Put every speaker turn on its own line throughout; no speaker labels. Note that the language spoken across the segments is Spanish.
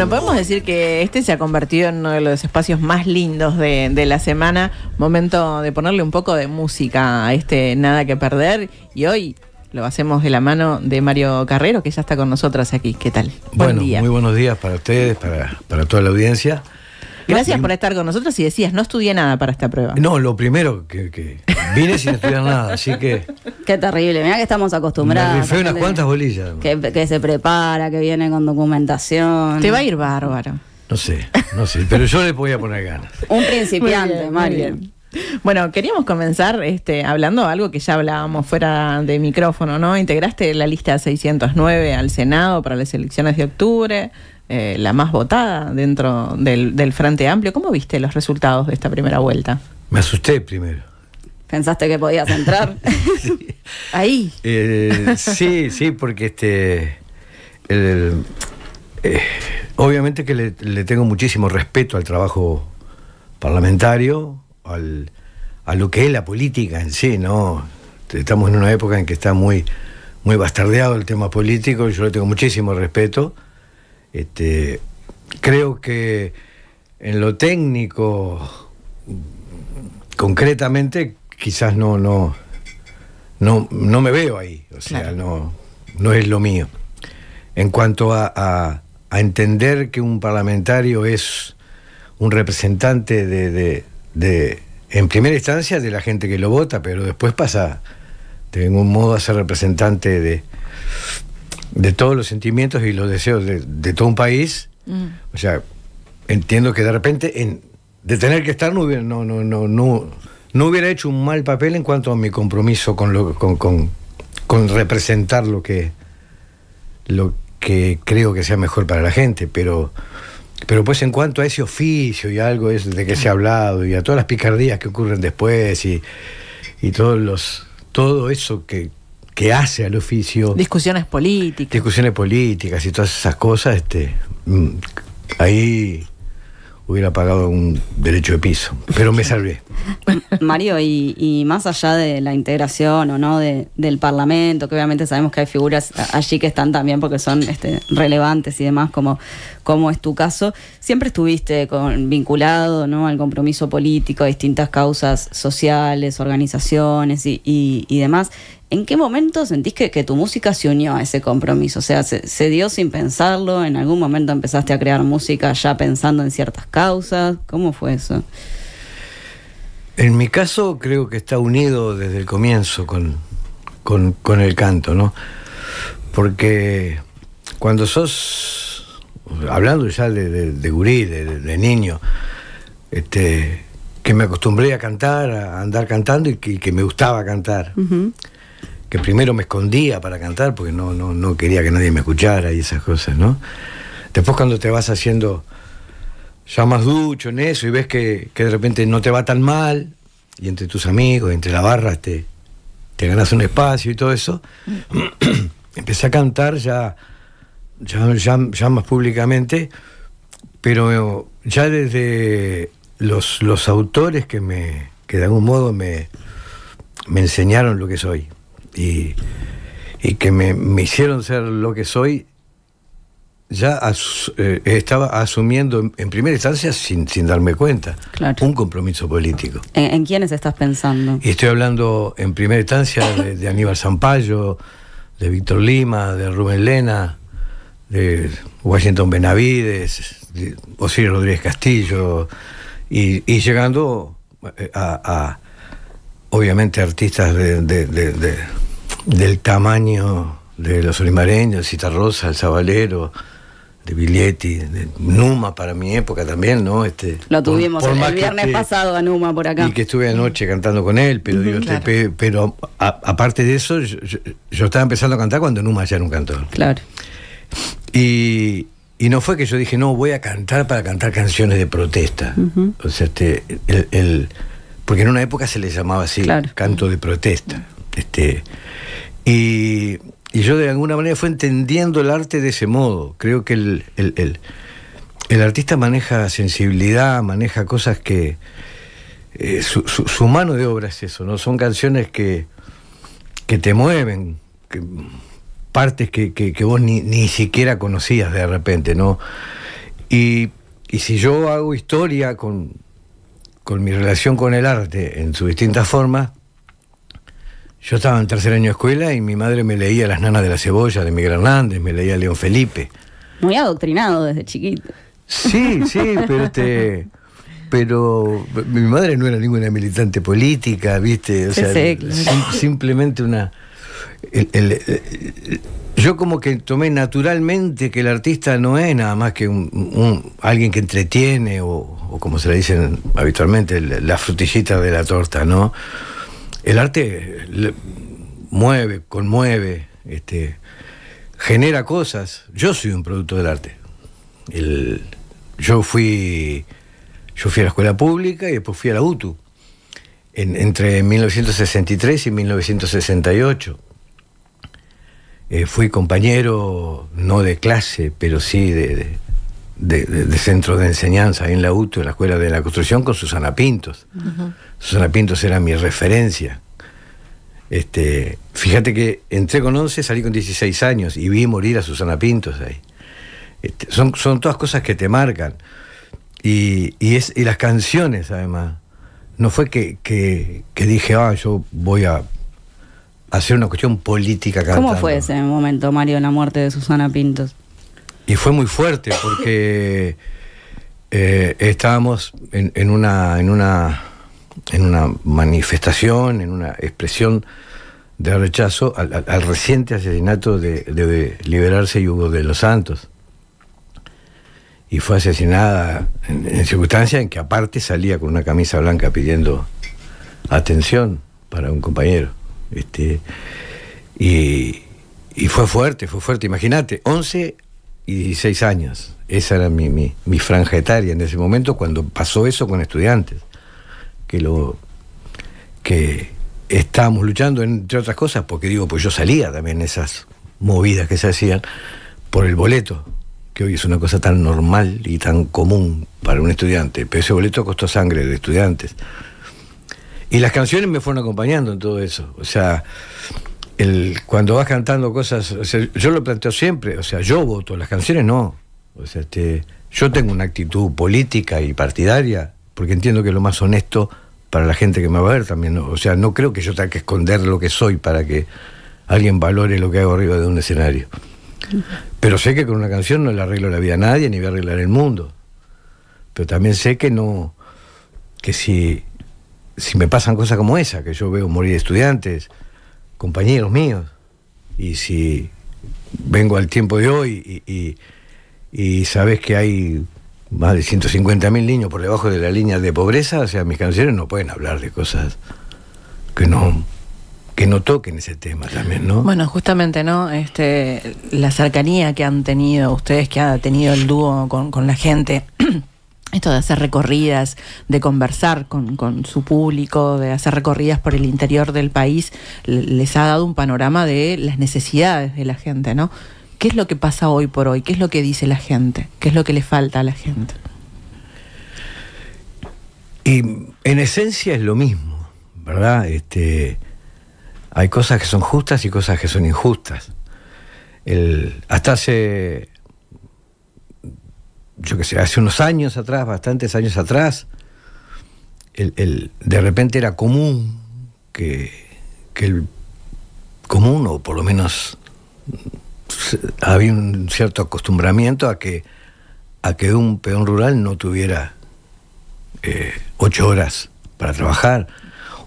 Bueno, podemos decir que este se ha convertido en uno de los espacios más lindos de, la semana. Momento de ponerle un poco de música a este Nada que Perder. Y hoy lo hacemos de la mano de Mario Carrero, que ya está con nosotras aquí. ¿Qué tal?
Bueno, muy buenos días para ustedes, para toda la audiencia. Gracias por
estar con nosotros y decías, no estudié nada para esta prueba.
No, lo primero que, que vine sin estudiar nada, así que...
Qué terrible, mira que estamos acostumbrados. Fue unas cuantas bolillas. Que, se prepara, que viene con
documentación. Te va a ir bárbaro.
No sé, no sé, pero yo le voy a poner ganas.
Un principiante, Mario. Bueno, queríamos comenzar este, hablando de algo que ya hablábamos fuera de micrófono, ¿no? Integraste la lista 609 al Senado para las elecciones de octubre, eh, la más votada dentro del, Frente Amplio. ¿Cómo viste los resultados de esta primera vuelta?
Me asusté primero.
¿Pensaste que podías
entrar? Ahí.
Eh, sí, sí, porque este. Eh, obviamente que le, tengo muchísimo respeto al trabajo parlamentario, al, a lo que es la política en sí, ¿no? Estamos en una época en que está muy, muy bastardeado el tema político, yo le tengo muchísimo respeto este, creo que en lo técnico, concretamente, quizás no, no, no, no me veo ahí. O sea, no, no es lo mío. En cuanto a, entender que un parlamentario es un representante de, de, en primera instancia, de la gente que lo vota, pero después pasa de ningún modo a ser representante de, de todos los sentimientos y los deseos de, de todo un país. Mm. O sea, entiendo que de repente, en, de tener que estar, no hubiera, no, no, no, no, hubiera hecho un mal papel en cuanto a mi compromiso con, lo, con, con, con representar lo que, lo que creo que sea mejor para la gente, pero... Pero pues en cuanto a ese oficio y algo es de que se ha hablado y a todas las picardías que ocurren después y, y todos los, todo eso que, que hace al oficio. Discusiones políticas. Discusiones políticas y todas esas cosas, este, mm, ahí hubiera pagado un derecho de piso, pero me salvé.
Mario, y, más allá de la integración o no de, del Parlamento, que obviamente sabemos que hay figuras allí que están también porque son este, relevantes y demás, como, como es tu caso, siempre estuviste con, vinculado al compromiso político, a distintas causas sociales, organizaciones y, y, y demás. ¿En qué momento sentís que, tu música se unió a ese compromiso? O sea, se, dio sin pensarlo, en algún momento empezaste a crear música ya pensando en ciertas causas, ¿cómo fue eso?
En mi caso creo que está unido desde el comienzo con, el canto, ¿no? Porque cuando sos, hablando ya de, de gurí, de, niño, este, que me acostumbré a cantar, a andar cantando y que, me gustaba cantar que primero me escondía para cantar porque no, no, quería que nadie me escuchara y esas cosas, ¿no? Después cuando te vas haciendo ...llamas ducho en eso y ves que, de repente no te va tan mal, y entre tus amigos, entre la barra, te, te ganas un espacio y todo eso, empecé a cantar ya, ya, ya, más públicamente, pero ya desde los, los autores que me que de algún modo me, me enseñaron lo que soy y, que me, hicieron ser lo que soy, ya eh, estaba asumiendo en, primera instancia, sin, darme cuenta, un compromiso político.
¿En, quiénes estás pensando? Y
estoy hablando en primera instancia de, Aníbal Sampaio de Víctor Lima, de Rubén Lena, de Washington Benavides, de Rodríguez Castillo, y, llegando eh, a, obviamente, artistas de del tamaño de los olimareños, Rosa, El Sabalero, de Billetti de Numa para mi época también, ¿no? Este, Lo
tuvimos el viernes pasado a Numa por acá. Y que
estuve anoche cantando con él, pero, este, pero aparte de eso, yo, estaba empezando a cantar cuando Numa ya era un cantor. Claro. Y, no fue que yo dije, no, voy a cantar para cantar canciones de protesta. O sea, este, el, porque en una época se le llamaba así, canto de protesta. Este, y, yo de alguna manera fue entendiendo el arte de ese modo. Creo que el, artista maneja sensibilidad, maneja cosas que... Eh, su, mano de obra es eso, ¿no? Son canciones que, que te mueven, partes que, vos ni, siquiera conocías de repente, ¿no? Y, si yo hago historia con, con mi relación con el arte en sus distintas formas, yo estaba en tercer año de escuela y mi madre me leía Las Nanas de la Cebolla de Miguel Hernández, me leía León Felipe.
Muy adoctrinado desde chiquito. Sí, sí, pero este.
Pero mi madre no era ninguna militante política, ¿viste? O sea, simplemente una. yo como que tomé naturalmente que el artista no es nada más que un, alguien que entretiene o, o, como se le dicen habitualmente, la frutillita de la torta, ¿no? el arte mueve, conmueve, este, genera cosas. Yo soy un producto del arte. yo fui yo fui a la escuela pública y después fui a la UTU entre 1963 y 1968. Eh, fui compañero, no de clase, pero sí de, de, centro de enseñanza en la UTU, en la Escuela de la Construcción, con Susana Pintos. Susana Pintos era mi referencia. Este, fíjate que entré con 11, salí con 16 años y vi morir a Susana Pintos ahí. Este, son, son, todas cosas que te marcan. Y, las canciones, además. No fue que, dije, ah, yo voy a hacer una cuestión política cantando. ¿Cómo fue
ese momento, Mario, la muerte de Susana Pintos?
Y fue muy fuerte porque eh, estábamos en, en, una, en una en una manifestación, en una expresión de rechazo al, reciente asesinato de, Liberarse Hugo de los Santos. Y fue asesinada en, circunstancias en que aparte salía con una camisa blanca pidiendo atención para un compañero. Este, y, fue fuerte, fue fuerte. Imagínate, 11 y 16 años. Esa era mi, mi franja etaria en ese momento cuando pasó eso con estudiantes que lo que estábamos luchando, entre otras cosas, porque digo, pues yo salía también esas movidas que se hacían por el boleto, que hoy es una cosa tan normal y tan común para un estudiante, pero ese boleto costó sangre de estudiantes. Y las canciones me fueron acompañando en todo eso. O sea, el, cuando vas cantando cosas, yo lo planteo siempre, o sea, yo voto, las canciones no. O sea, este, yo tengo una actitud política y partidaria porque entiendo que es lo más honesto para la gente que me va a ver también. O sea, no creo que yo tenga que esconder lo que soy para que alguien valore lo que hago arriba de un escenario. Pero sé que con una canción no le arreglo la vida a nadie ni voy a arreglar el mundo. Pero también sé que no, que si, si me pasan cosas como esa, que yo veo morir estudiantes, compañeros míos, y si vengo al tiempo de hoy y sabes que hay más de 150.000 niños por debajo de la línea de pobreza, o sea, mis canciones no pueden hablar de cosas que no que no toquen ese tema también, ¿no?
Bueno, justamente, ¿no? Este, la cercanía que han tenido ustedes, que ha tenido el dúo con, con la gente, esto de hacer recorridas, de conversar con, con, su público, de hacer recorridas por el interior del país, les ha dado un panorama de las necesidades de la gente, ¿no? ¿Qué es lo que pasa hoy por hoy? ¿Qué es lo que dice la gente? ¿Qué es lo que le falta a la gente?
Y en esencia es lo mismo, ¿verdad? Este, hay cosas que son justas y cosas que son injustas. hasta hace, yo qué sé, hace unos años atrás, bastantes años atrás, de repente era común que el común, o por lo menos pues, había un cierto acostumbramiento a que, a que un peón rural no tuviera eh, ocho horas para trabajar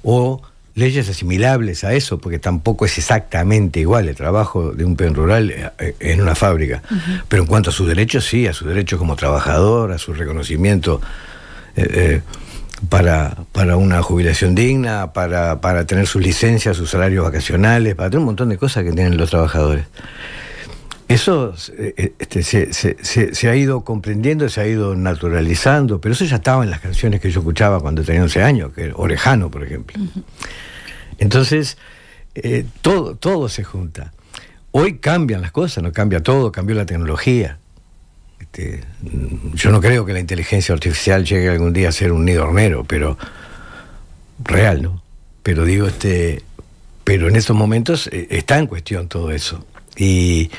o leyes asimilables a eso, porque tampoco es exactamente igual el trabajo de un peón rural eh, en una fábrica. Pero en cuanto a sus derechos, sí, a sus derechos como trabajador, a su reconocimiento eh, para, una jubilación digna, para, para tener sus licencias, sus salarios vacacionales, para tener un montón de cosas que tienen los trabajadores. Eso eh, eh, este, se, ha ido comprendiendo, se ha ido naturalizando, pero eso ya estaba en las canciones que yo escuchaba cuando tenía 11 años, que Orejano, por ejemplo. Entonces, eh, todo, todo se junta. Hoy cambian las cosas, no cambia todo, cambió la tecnología. Este, mm, yo no creo que la inteligencia artificial llegue algún día a ser un nido hornero, pero real, ¿no? Pero digo, este, pero en estos momentos está en cuestión todo eso. Y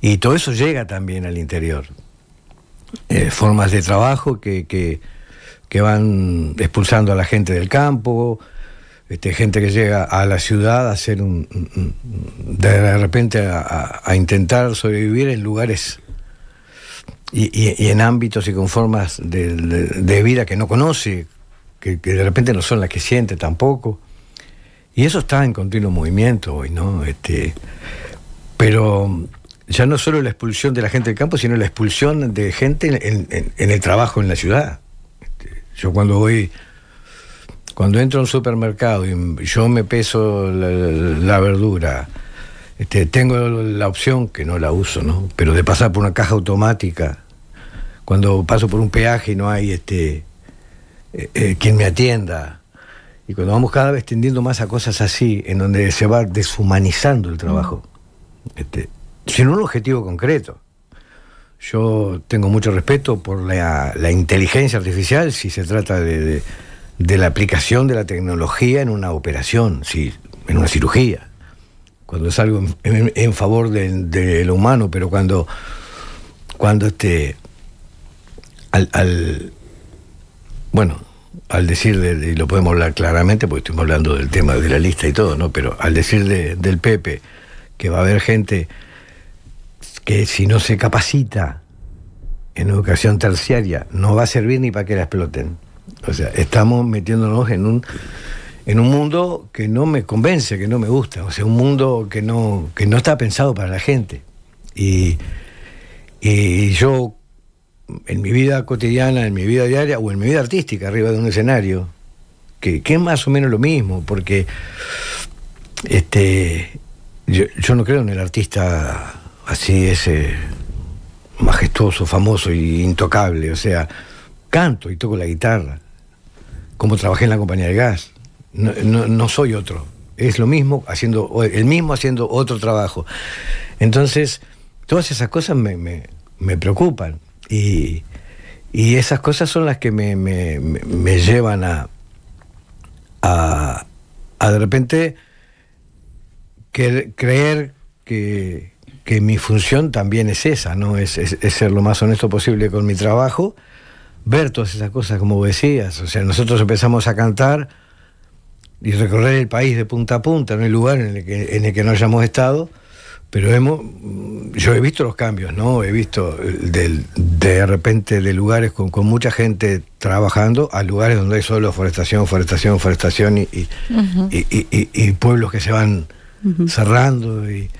y todo eso llega también al interior. Eh, formas de trabajo que, van expulsando a la gente del campo, este, gente que llega a la ciudad a hacer un. de repente a, intentar sobrevivir en lugares y, en ámbitos y con formas de, vida que no conoce, que, de repente no son las que siente tampoco. Y eso está en continuo movimiento hoy, ¿no? Este, pero ya no solo la expulsión de la gente del campo, sino la expulsión de gente en, el trabajo en la ciudad. Este, yo cuando voy, cuando entro a un supermercado y yo me peso la, verdura, este, tengo la opción, que no la uso, ¿no? Pero de pasar por una caja automática, cuando paso por un peaje y no hay este, eh, eh, quien me atienda. Y cuando vamos cada vez tendiendo más a cosas así, en donde se va deshumanizando el trabajo. Este, sin un objetivo concreto. Yo tengo mucho respeto por la, inteligencia artificial si se trata de, la aplicación de la tecnología en una operación, si, en una cirugía, cuando es algo en, favor de lo humano, pero cuando, cuando este, al, bueno, al decir, y lo podemos hablar claramente, porque estuvimos hablando del tema de la lista y todo, ¿no? Pero al decir del Pepe que va a haber gente que si no se capacita en educación terciaria, no va a servir ni para que la exploten. O sea, estamos metiéndonos en un, en un mundo que no me convence, que no me gusta, o sea, un mundo que no, que no está pensado para la gente. Y, y yo, en mi vida cotidiana, en mi vida diaria o en mi vida artística, arriba de un escenario, que, es más o menos lo mismo, porque este, yo, yo no creo en el artista así ese majestuoso, famoso e intocable. O sea, canto y toco la guitarra, como trabajé en la compañía de gas. No, soy otro. Es lo mismo haciendo, el mismo haciendo otro trabajo. Entonces, todas esas cosas me, preocupan. Y, y, esas cosas son las que me, me llevan a, a, a, de repente creer que, que mi función también es esa, ¿no? Es, ser lo más honesto posible con mi trabajo, ver todas esas cosas como decías. O sea, nosotros empezamos a cantar y recorrer el país de punta a punta, no hay lugar en el que, en el que no hayamos estado, pero hemos, mm, yo he visto los cambios, ¿no? He visto de, de repente de lugares con, mucha gente trabajando a lugares donde hay solo forestación, forestación, forestación y, y, pueblos que se van cerrando y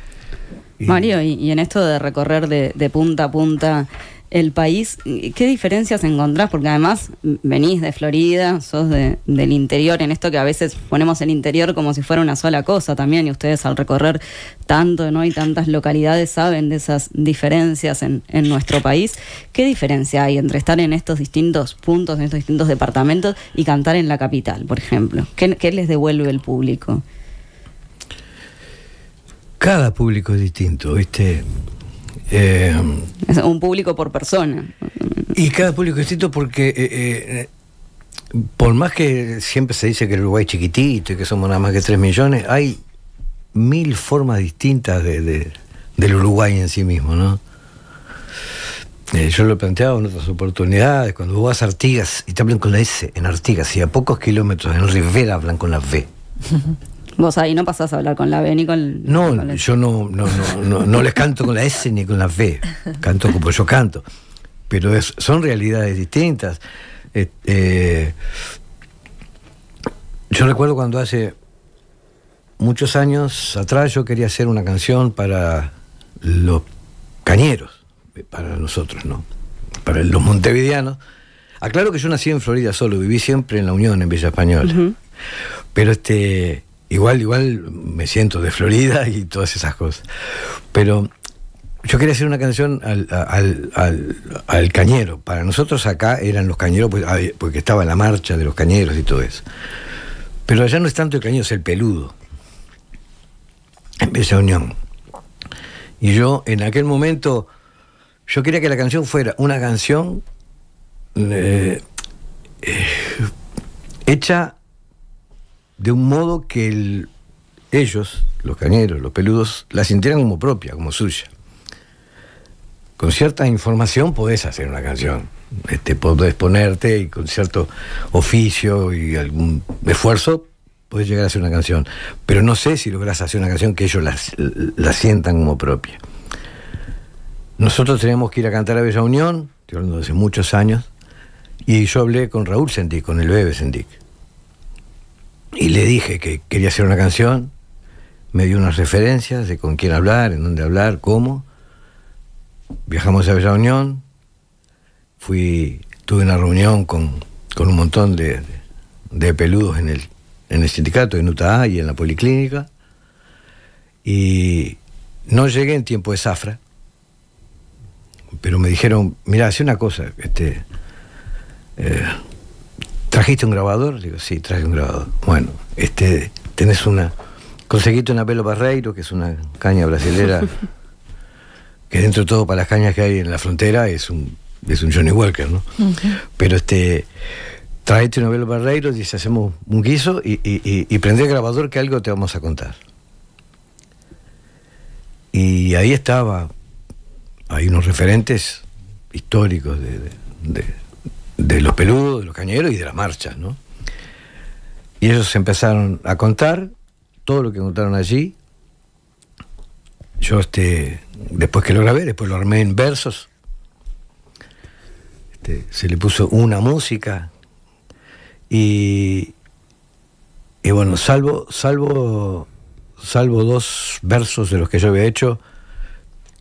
Mario, y, en esto de recorrer de, punta a punta el país, ¿qué diferencias encontrás? Porque además venís de Florida, sos del interior, en esto que a veces ponemos el interior como si fuera una sola cosa también, y ustedes al recorrer tanto ¿no? y tantas localidades saben de esas diferencias en, nuestro país. ¿Qué diferencia hay entre estar en estos distintos puntos, en estos distintos departamentos y cantar en la capital, por ejemplo? ¿Qué, qué les devuelve el público?
cada público es distinto, ¿viste? Eh,
es un público por persona.
Y cada público es distinto porque,
eh, eh,
por más que siempre se dice que el Uruguay es chiquitito y que somos nada más que 3 millones, hay mil formas distintas del Uruguay en sí mismo, ¿no? yo lo he planteado en otras oportunidades, cuando vos vas a Artigas y te hablan con la S en Artigas y a pocos kilómetros en Rivera hablan con la V.
Vos ahí no pasás a hablar con la B ni con.
No, yo no, no, no, les canto con la S ni con la V. Canto como yo canto. Pero son realidades distintas. Eh, eh, yo recuerdo cuando hace muchos años atrás yo quería hacer una canción para los cañeros, eh, para nosotros, ¿no? Para los montevideanos. Aclaro que yo nací en Florida solo, viví siempre en la Unión, en Villa Española. Pero este Igual, igual me siento de Florida y todas esas cosas. Pero yo quería hacer una canción al, cañero. Para nosotros acá eran los cañeros, pues, porque estaba la marcha de los cañeros y todo eso. Pero allá no es tanto el cañero, es el peludo. empieza Unión. Y yo en aquel momento, yo quería que la canción fuera una canción eh, eh, hecha de un modo que ellos, los cañeros, los peludos, la sintieran como propia, como suya. Con cierta información podés hacer una canción. Este, podés ponerte y con cierto oficio y algún esfuerzo podés llegar a hacer una canción. Pero no sé si lográs hacer una canción que ellos la, la sientan como propia. Nosotros teníamos que ir a cantar a Bella Unión, estoy hablando hace muchos años, y yo hablé con Raúl Sendic, con el bebé Sendic y le dije que quería hacer una canción, me dio unas referencias de con quién hablar, en dónde hablar, cómo. Viajamos a Bella Unión, fui, tuve una reunión con, con un montón de, peludos en el, sindicato, en UTA y en la policlínica, y no llegué en tiempo de zafra, pero me dijeron, mira, hace una cosa, este... Eh, ¿Trajiste un grabador? Digo, sí, traje un grabador. Bueno, este, tenés una. Conseguiste una pelo barreiro, que es una caña brasilera, que dentro de todo para las cañas que hay en la frontera es un, un Johnny Walker, ¿no? Pero este. una pelo barreiro, dice, hacemos un guiso y, y, prende el grabador que algo te vamos a contar. Y ahí estaba, hay unos referentes históricos de de los peludos, de los cañeros y de las marchas, ¿no? Y ellos empezaron a contar todo lo que contaron allí. Yo este, después que lo grabé, después lo armé en versos. Este, se le puso una música. Y, y bueno, salvo, salvo, salvo dos versos de los que yo había hecho,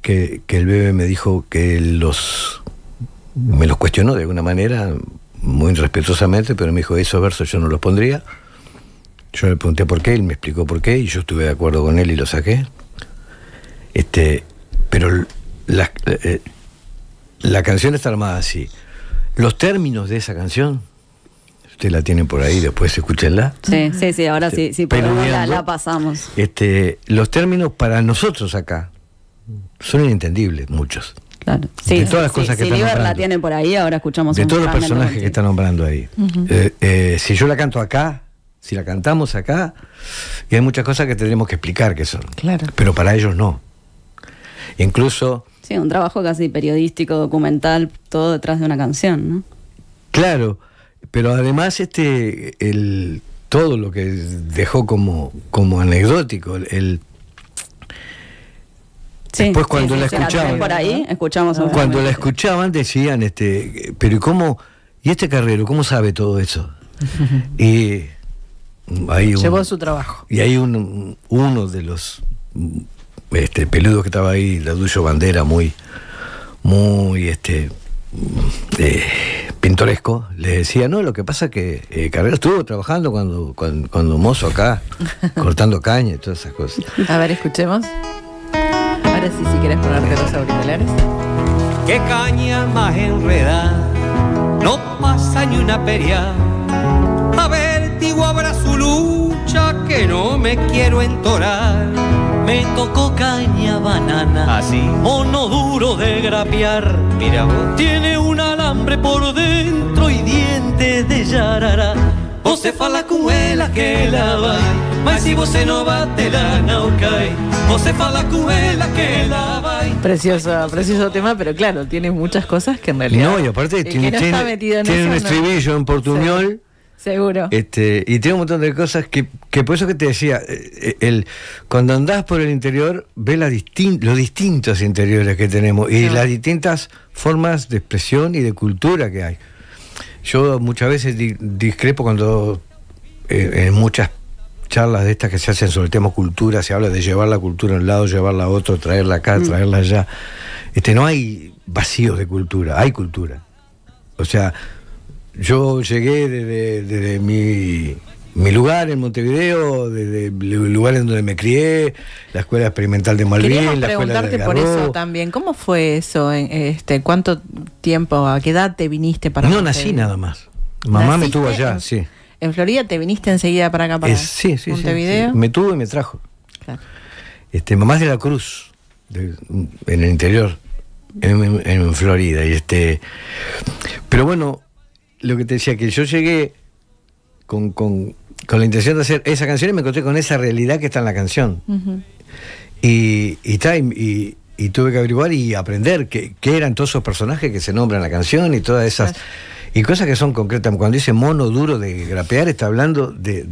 que, que el bebé me dijo que los me los cuestionó de alguna manera, muy respetuosamente, pero me dijo, esos versos yo no los pondría. Yo le pregunté por qué, él me explicó por qué, y yo estuve de acuerdo con él y lo saqué. Este, pero eh, la, canción está armada así. Los términos de esa canción usted la tienen por ahí, después escúchenla.
Sí, sí, sí, ahora este, sí, sí, pero la, la, pasamos.
Este, los términos para nosotros acá son inentendibles, muchos. Sí, de todas las cosas que si Liber la tiene
por ahí, ahora escuchamos De todos los personajes que
están nombrando ahí. Eh, eh, si yo la canto acá, si la cantamos acá, y hay muchas cosas que tendremos que explicar que son. Claro. Pero para ellos no. Incluso.
Sí, un trabajo casi periodístico, documental, todo detrás de una canción, ¿no?
Claro, pero además este el todo lo que dejó como, como anecdótico, el, Sí, cuando la escuchaban, por ahí,
escuchamos ah. cuando la
escuchaban decían, este, eh, pero ¿y cómo? ¿Y este carrero cómo sabe todo eso? y mm, hay un, llevó su trabajo. Y hay un, uno de los mm, este, peludos que estaba ahí, la duyo Bandera, muy, muy este, mm, eh, pintoresco, le decía, no, lo que pasa es que eh, Carrero Carrera estuvo trabajando cuando, cuando, cuando mozo acá, cortando caña y todas esas cosas.
A ver, escuchemos si quieres ponerte los auriculares.
Qué caña más enredada, no pasa ni una peria. A tío habrá su lucha que no me quiero entorar. Me tocó caña banana, así, ah, mono duro de grapear. Mira tiene un alambre por dentro y dientes de yarara fala que la si no la que
Precioso, precioso tema, pero claro, tiene muchas cosas que en realidad. No, y aparte tiene, un estribillo en portuñol. seguro.
Este, y tiene un montón de cosas que, por eso que te decía, eh, eh, el, cuando andás por el interior, ves los distintos interiores que tenemos y las distintas formas de expresión y de cultura que hay. Yo muchas veces discrepo cuando eh, en muchas charlas de estas que se hacen sobre el tema cultura, se habla de llevar la cultura a un lado, llevarla a otro, traerla acá, mm. traerla allá. Este, no hay vacíos de cultura, hay cultura. O sea, yo llegué desde mi mi lugar en Montevideo, desde el lugar en donde me crié, la Escuela Experimental de Malvin, la Escuela preguntarte por eso
también, ¿cómo fue eso? Eh, este, ¿Cuánto tiempo, a qué edad te viniste para No, nací nada
más. Mamá me tuvo allá, sí.
¿En Florida te viniste enseguida para acá, para eh, sí, sí, Sí,
me tuvo y me trajo. Este, mamá es de la Cruz, en el interior, en, Florida. Y este, pero bueno, lo que te decía, que yo llegué con, la intención de hacer esa canción y me encontré con esa realidad que está en la canción. y, y, y, tuve que averiguar y aprender qué, eran todos esos personajes que se nombran en la canción y todas esas... Y cosas que son concretas. Cuando dice mono duro de grapear, está hablando de,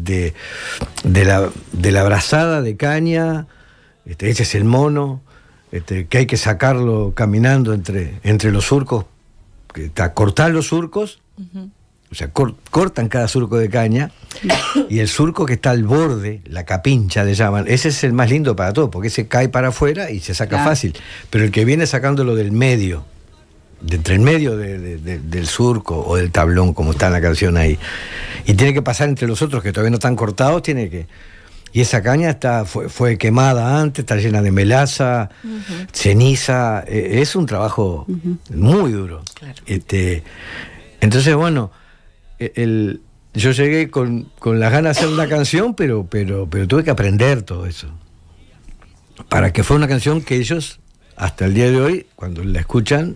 de, la, abrazada de caña, este, ese es el mono, este, que hay que sacarlo caminando entre, entre los surcos, que está, cortar los surcos, o sea, cortan cada surco de caña y el surco que está al borde, la capincha le llaman, ese es el más lindo para todo, porque se cae para afuera y se saca fácil. Pero el que viene sacándolo del medio, de entre el medio del surco o del tablón, como está en la canción ahí, y tiene que pasar entre los otros que todavía no están cortados, tiene que. Y esa caña está, fue, quemada antes, está llena de melaza, ceniza. E, es un trabajo muy duro. Este, entonces, bueno yo llegué con, con las ganas de hacer una canción, pero, pero, pero tuve que aprender todo eso. Para que fuera una canción que ellos, hasta el día de hoy, cuando la escuchan,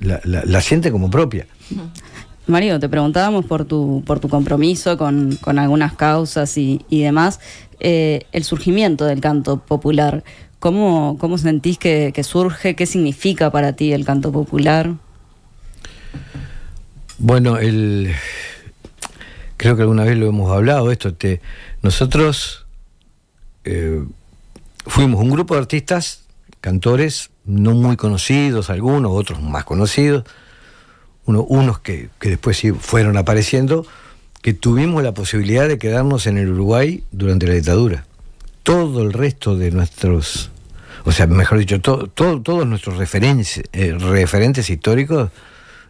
la, la, sienten como propia.
Mario, te preguntábamos por tu, por tu compromiso con, con algunas causas y, y demás, eh, el surgimiento del canto popular. ¿Cómo, cómo sentís que surge? ¿Qué significa para ti el canto popular?
Bueno, el, creo que alguna vez lo hemos hablado, esto, nosotros eh, fuimos un grupo de artistas, cantores, no muy conocidos algunos, otros más conocidos, unos que, después sí fueron apareciendo, que tuvimos la posibilidad de quedarnos en el Uruguay durante la dictadura. Todo el resto de nuestros, o sea, mejor dicho, todos nuestros eh, referentes históricos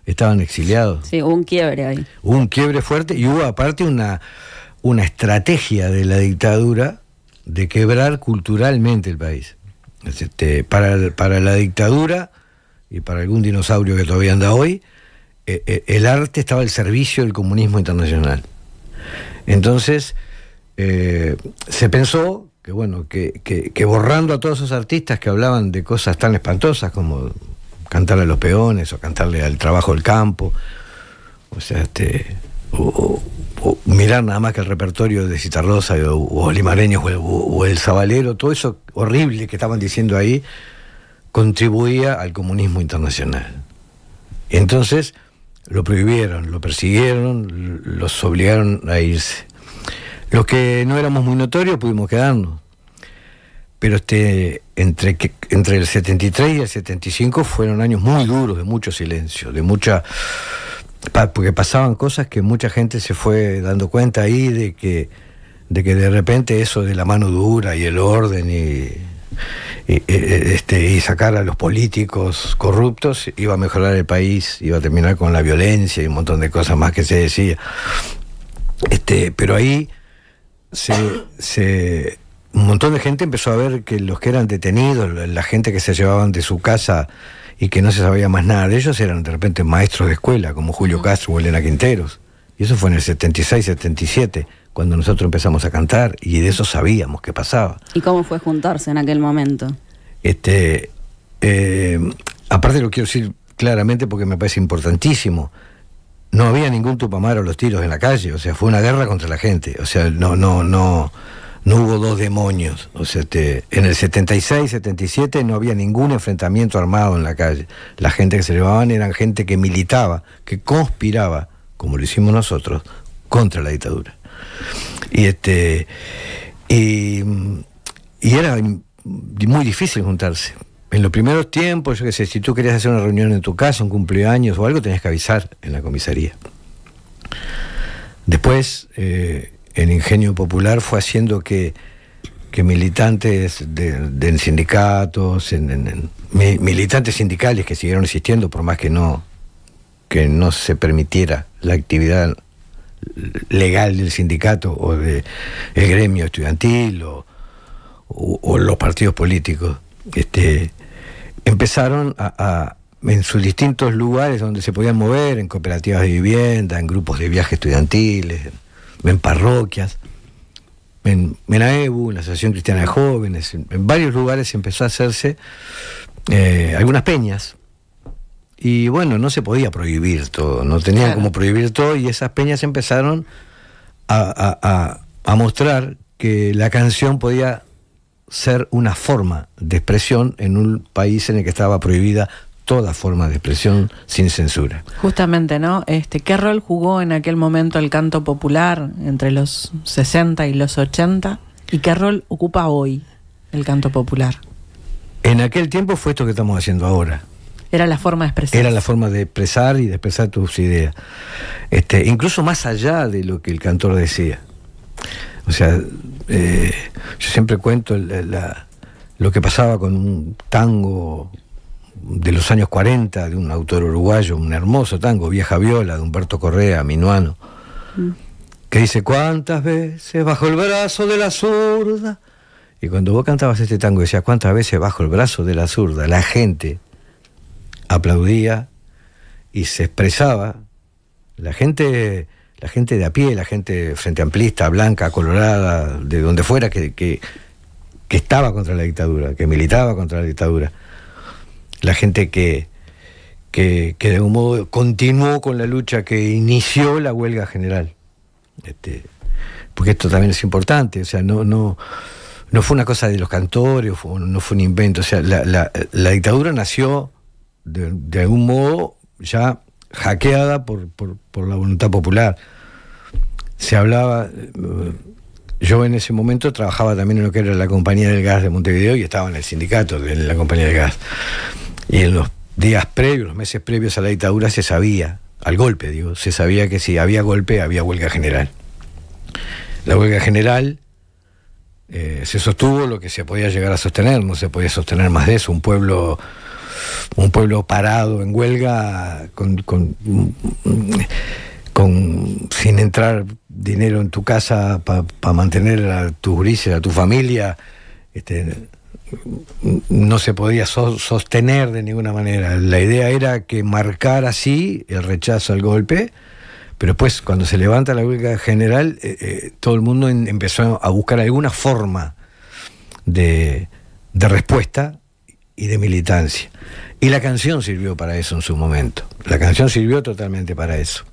Estaban exiliados. Sí, hubo un quiebre ahí. Hubo un quiebre fuerte y hubo aparte una, una estrategia de la dictadura de quebrar culturalmente el país. Este, para, la dictadura y para algún dinosaurio que todavía anda hoy, eh, eh, el arte estaba al servicio del comunismo internacional. Entonces, eh, se pensó que, bueno, que borrando a todos esos artistas que hablaban de cosas tan espantosas como cantarle a los peones o cantarle al trabajo del campo. O sea, este. mirar nada más que el repertorio de Citarrosa o, o Limareños o, el Zabalero, todo eso horrible que estaban diciendo ahí, contribuía al comunismo internacional. Entonces lo prohibieron, lo persiguieron, los obligaron a irse. Los que no éramos muy notorios pudimos quedarnos. Pero este, entre, que, entre el 73 y el 75 fueron años muy duros, de mucho silencio, de mucha... Porque pasaban cosas que mucha gente se fue dando cuenta ahí de que de que de repente eso de la mano dura y el orden y, e, e, este, y sacar a los políticos corruptos iba a mejorar el país, iba a terminar con la violencia y un montón de cosas más que se decía. Este, pero ahí se un montón de gente empezó a ver que los que eran detenidos, la gente que se llevaban de su casa y que no se sabía más nada de ellos, eran de repente maestros de escuela, como Julio Castro o Elena Quinteros. Y eso fue en el 76, 77, cuando nosotros empezamos a cantar y de eso sabíamos que pasaba.
¿Y cómo fue juntarse en aquel momento?
Este, eh, aparte lo quiero decir claramente porque me parece importantísimo. No había ningún tupamaro los tiros en la calle, o sea, fue una guerra contra la gente. O sea, no, no, no no hubo dos demonios. en el 76, 77 no había ningún enfrentamiento armado en la calle. La gente que se llevaban eran gente que militaba, que conspiraba, como lo hicimos nosotros, contra la dictadura. Y este era muy difícil juntarse. En los primeros tiempos, yo qué sé, si tú querías hacer una reunión en tu casa, un cumpleaños o algo, tenías que avisar en la comisaría. Después, eh, el ingenio popular fue haciendo que, que militantes de, sindicatos, en, militantes sindicales que siguieron existiendo, por más que no, que no se permitiera la actividad legal del sindicato o del gremio estudiantil o, los partidos políticos, este, empezaron a, en sus distintos lugares donde se podían mover, en cooperativas de vivienda, en grupos de viaje estudiantiles, en parroquias, en Menaebu, en la Asociación Cristiana de Jóvenes, en, varios lugares empezó a hacerse eh, algunas peñas. Y bueno, no se podía prohibir todo, no tenían como prohibir todo y esas peñas empezaron a mostrar que la canción podía ser una forma de expresión en un país en el que estaba prohibida toda forma de expresión sin censura.
Justamente, ¿no? Este, ¿Qué rol jugó en aquel momento el canto popular entre los 60 y los 80? ¿Y qué rol ocupa hoy el canto popular?
En aquel tiempo fue esto que estamos haciendo ahora.
Era la forma de expresar. Era la
forma de expresar y de expresar tus ideas. Este, incluso más allá de lo que el cantor decía. O sea, eh, yo siempre cuento lo que pasaba con un tango de los años 40, de un autor uruguayo, un hermoso tango, Vieja Viola, de Humberto Correa, Minuano, mm. que dice, ¿cuántas veces bajo el brazo de la zurda? Y cuando vos cantabas este tango decías, ¿cuántas veces bajo el brazo de la zurda? La gente aplaudía y se expresaba. La gente, la gente de a pie, la gente frente amplista, blanca, colorada, de donde fuera, que, que estaba contra la dictadura, que militaba contra la dictadura la gente que, de algún modo continuó con la lucha que inició la huelga general. Este, porque esto también es importante, o sea, no, no, no fue una cosa de los cantores, no fue un invento, o sea, la, dictadura nació de, algún modo ya hackeada por, por, la voluntad popular. Se hablaba, eh, yo en ese momento trabajaba también en lo que era la compañía del gas de Montevideo y estaba en el sindicato de la compañía del gas. Y en los días previos, los meses previos a la dictadura se sabía, al golpe, digo, se sabía que si había golpe había huelga general. La huelga general eh, se sostuvo lo que se podía llegar a sostener, no se podía sostener más de eso. Un pueblo, un pueblo parado en huelga con, con, sin entrar dinero en tu casa para mantener a tus grises, a tu familia, este, no se podía sostener de ninguna manera. La idea era que marcar así el rechazo al golpe, pero pues cuando se levanta la huelga general, eh, eh, todo el mundo empezó a buscar alguna forma de, respuesta y de militancia. Y la canción sirvió para eso en su momento. La canción sirvió totalmente para eso.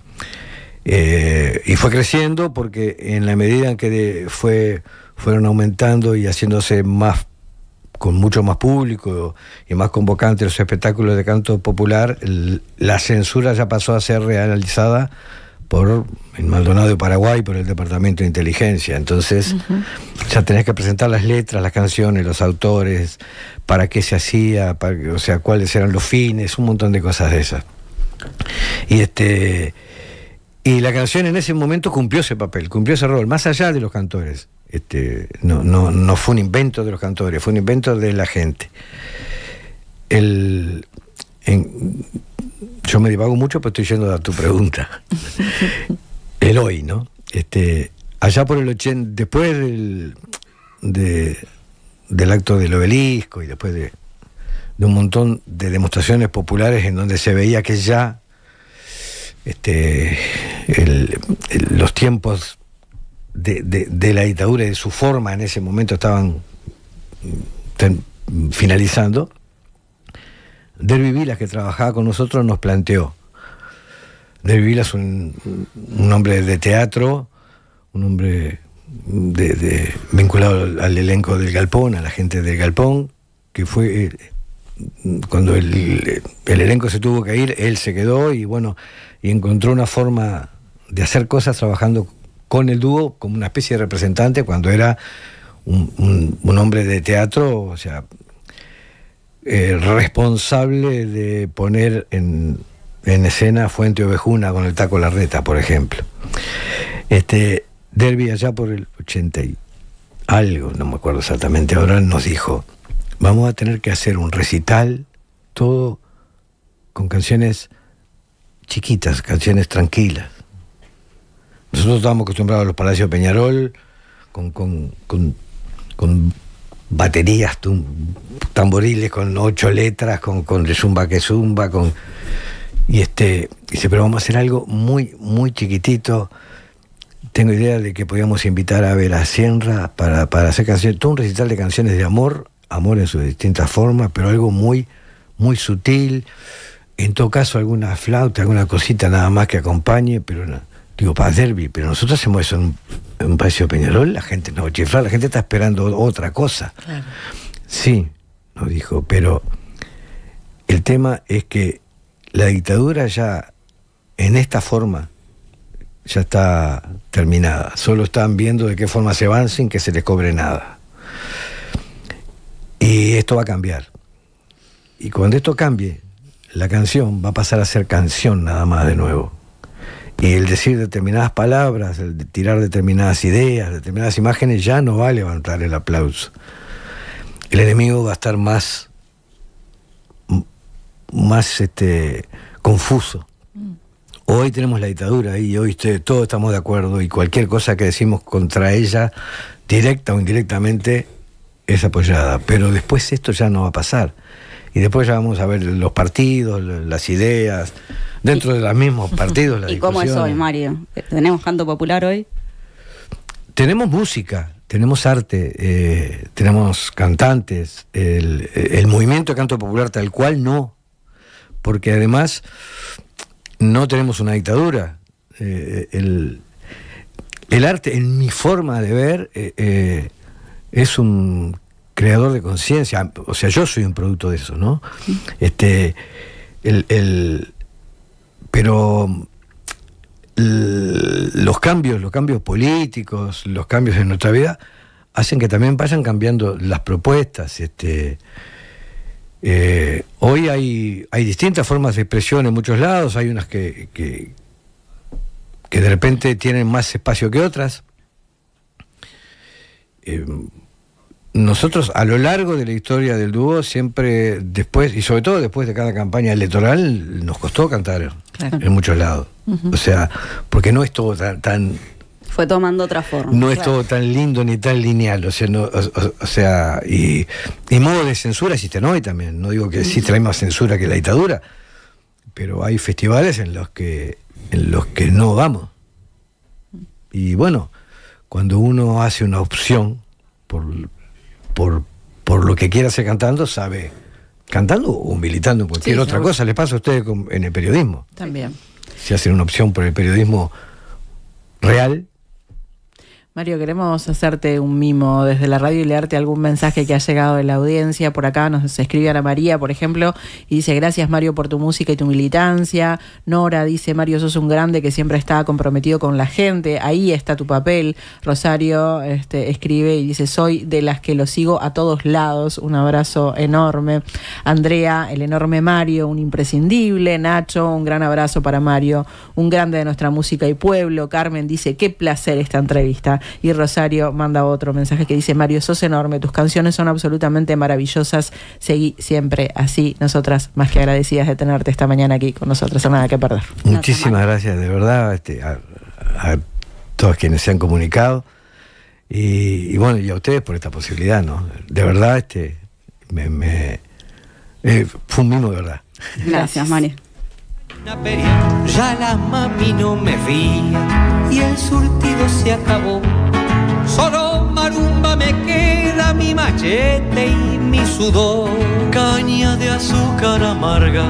Eh, y fue creciendo porque en la medida en que fue, fueron aumentando y haciéndose más con mucho más público y más convocante los espectáculos de canto popular, la censura ya pasó a ser realizada por el Maldonado de Paraguay por el Departamento de Inteligencia. Entonces, ya tenías que presentar las letras, las canciones, los autores, para qué se hacía, o sea, cuáles eran los fines, un montón de cosas de esas. Y este y la canción en ese momento cumplió ese papel, cumplió ese rol, más allá de los cantores. Este, no, no, fue un invento de los cantores, fue un invento de la gente. yo me divago mucho, pero estoy yendo a tu pregunta. el hoy, ¿no? Este, allá por el 80, después del, acto del obelisco y después de, un montón de demostraciones populares en donde se veía que ya este, los tiempos de, la dictadura y de su forma en ese momento estaban mm, mm, finalizando, Derby Vilas, que trabajaba con nosotros, nos planteó. Derby Vilas un, hombre de teatro, un hombre mm, de, vinculado al elenco del Galpón, a la gente del Galpón, que fue eh, cuando el, el, elenco se tuvo que ir, él se quedó y bueno, y encontró una forma de hacer cosas trabajando con el dúo como una especie de representante cuando era un, hombre de teatro, o sea, eh, responsable de poner en, escena Fuente Ovejuna con el Taco Larreta, por ejemplo. Este, Derby allá por el 80 y algo, no me acuerdo exactamente, ahora nos dijo, vamos a tener que hacer un recital, todo con canciones chiquitas, canciones tranquilas. Nosotros estábamos acostumbrados a los Palacios Peñarol, con, baterías, tamboriles, con ocho letras, con, con zumba que zumba, con. Y este. Dice, pero vamos a hacer algo muy, muy chiquitito. Tengo idea de que podíamos invitar a Vera Sierra para, para hacer canciones, todo un recital de canciones de amor, amor en sus distintas formas, pero algo muy, muy sutil. En todo caso, alguna flauta, alguna cosita nada más que acompañe, pero no digo, para Derby, pero nosotros hacemos eso en un, país de Peñarol, la gente no chifla, la gente está esperando otra cosa. Sí, nos dijo, pero el tema es que la dictadura ya en esta forma ya está terminada. Solo están viendo de qué forma se van sin que se les cobre nada. Y esto va a cambiar. Y cuando esto cambie, la canción va a pasar a ser canción nada más de nuevo. Y el decir determinadas palabras, el tirar determinadas ideas, determinadas imágenes, ya no va a levantar el aplauso. El enemigo va a estar más, más este, confuso. Mm. Hoy tenemos la dictadura y hoy todos estamos de acuerdo y cualquier cosa que decimos contra ella, directa o indirectamente, es apoyada. Pero después esto ya no va a pasar y después ya vamos a ver los partidos, las ideas, dentro de los mismos partidos. ¿Y cómo es hoy,
Mario? ¿Tenemos canto popular hoy?
Tenemos música, tenemos arte, eh, tenemos cantantes, el, movimiento de canto popular tal cual no, porque además no tenemos una dictadura. Eh, el, arte, en mi forma de ver, eh, es un creador de conciencia, o sea, yo soy un producto de eso, ¿no? Este, el, pero los cambios, los cambios políticos, los cambios en nuestra vida, hacen que también vayan cambiando las propuestas. Este, eh, hoy hay, hay distintas formas de expresión en muchos lados, hay unas que, que, que de repente tienen más espacio que otras. Eh, nosotros a lo largo de la historia del dúo siempre después, y sobre todo después de cada campaña electoral, nos costó cantar en muchos lados. O sea, porque no es todo tan...
fue tomando otra forma. No es todo
tan lindo ni tan lineal. O sea, o, sea y, y, modo de censura existen hoy también. No digo que sí trae más censura que la dictadura, pero hay festivales en los que, en los que no vamos. Y bueno, cuando uno hace una opción por por, por lo que quiera hacer cantando, sabe cantando o militando cualquier otra cosa. Les pasa a ustedes en el periodismo. También. Si hacen una opción por el periodismo real,
Mario, queremos hacerte un mimo desde la radio y leerte algún mensaje que ha llegado de la audiencia. Por acá nos escribe Ana María, por ejemplo, y dice, gracias Mario por tu música y tu militancia. Nora dice, Mario, sos un grande que siempre está comprometido con la gente. Ahí está tu papel. Rosario este, escribe y dice, soy de las que lo sigo a todos lados. Un abrazo enorme. Andrea, el enorme Mario, un imprescindible. Nacho, un gran abrazo para Mario, un grande de nuestra música y pueblo. Carmen dice, qué placer esta entrevista. Y Rosario manda otro mensaje que dice, Mario, sos enorme, tus canciones son absolutamente maravillosas, seguí siempre así. Nosotras más que agradecidas de tenerte esta mañana aquí con nosotros, nada que perder.
Muchísimas gracias, de verdad, este, a, todos quienes se han comunicado. Y, bueno, y a ustedes por esta posibilidad, ¿no? De verdad, este, me, me eh, fue de verdad.
Gracias, Mario.
Ya la mami no me y el surtido se acabó. Solo marumba me queda mi machete y mi sudor. Caña de azúcar amarga,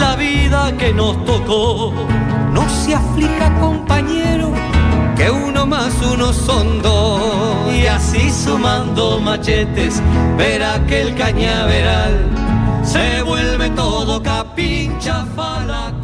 la vida que nos tocó. No se aflija compañero, que uno más uno son dos. Y así sumando machetes, verá que el cañaveral se vuelve todo capincha falac.